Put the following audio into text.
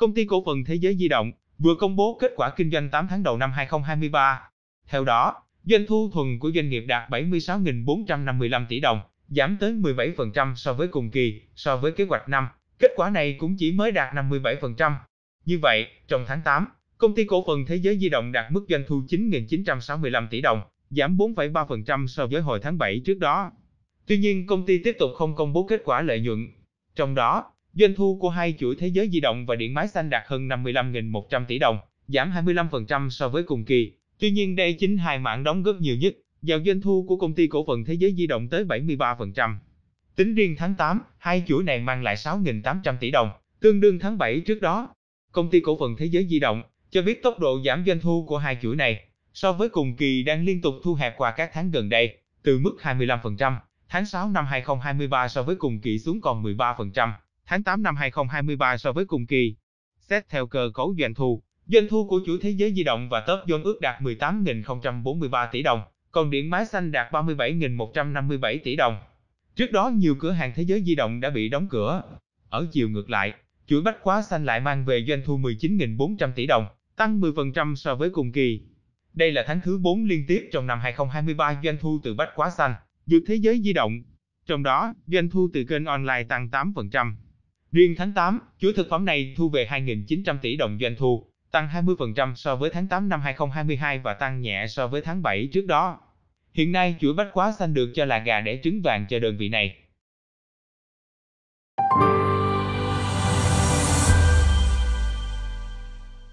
công ty cổ phần Thế giới di động vừa công bố kết quả kinh doanh 8 tháng đầu năm 2023. Theo đó, doanh thu thuần của doanh nghiệp đạt 76.455 tỷ đồng, giảm tới 17% so với cùng kỳ, so với kế hoạch năm. Kết quả này cũng chỉ mới đạt 57%. Như vậy, trong tháng 8, công ty cổ phần Thế giới di động đạt mức doanh thu 9.965 tỷ đồng, giảm 4,3% so với hồi tháng 7 trước đó. Tuy nhiên, công ty tiếp tục không công bố kết quả lợi nhuận. Trong đó, Doanh thu của hai chuỗi thế giới di động và điện máy xanh đạt hơn 55.100 tỷ đồng, giảm 25% so với cùng kỳ. Tuy nhiên đây chính hai mảng đóng góp nhiều nhất, vào doanh thu của công ty cổ phần thế giới di động tới 73%. Tính riêng tháng 8, hai chuỗi này mang lại 6.800 tỷ đồng, tương đương tháng 7 trước đó. Công ty cổ phần thế giới di động cho biết tốc độ giảm doanh thu của hai chuỗi này so với cùng kỳ đang liên tục thu hẹp qua các tháng gần đây, từ mức 25% tháng 6 năm 2023 so với cùng kỳ xuống còn 13%, tháng 8 năm 2023 so với cùng kỳ. Xét theo cơ cấu doanh thu, doanh thu của chuỗi thế giới di động và top doanh ước đạt 18.043 tỷ đồng, còn điện máy xanh đạt 37.157 tỷ đồng. Trước đó nhiều cửa hàng thế giới di động đã bị đóng cửa. Ở chiều ngược lại, chuỗi bách khóa xanh lại mang về doanh thu 19.400 tỷ đồng, tăng 10% so với cùng kỳ. Đây là tháng thứ 4 liên tiếp trong năm 2023 doanh thu từ bách khóa xanh, dược thế giới di động. Trong đó, doanh thu từ kênh online tăng 8%. Riêng tháng 8, chuỗi thực phẩm này thu về 2.900 tỷ đồng doanh thu, tăng 20% so với tháng 8 năm 2022 và tăng nhẹ so với tháng 7 trước đó. Hiện nay, chuỗi bách quá xanh được cho là gà đẻ trứng vàng cho đơn vị này.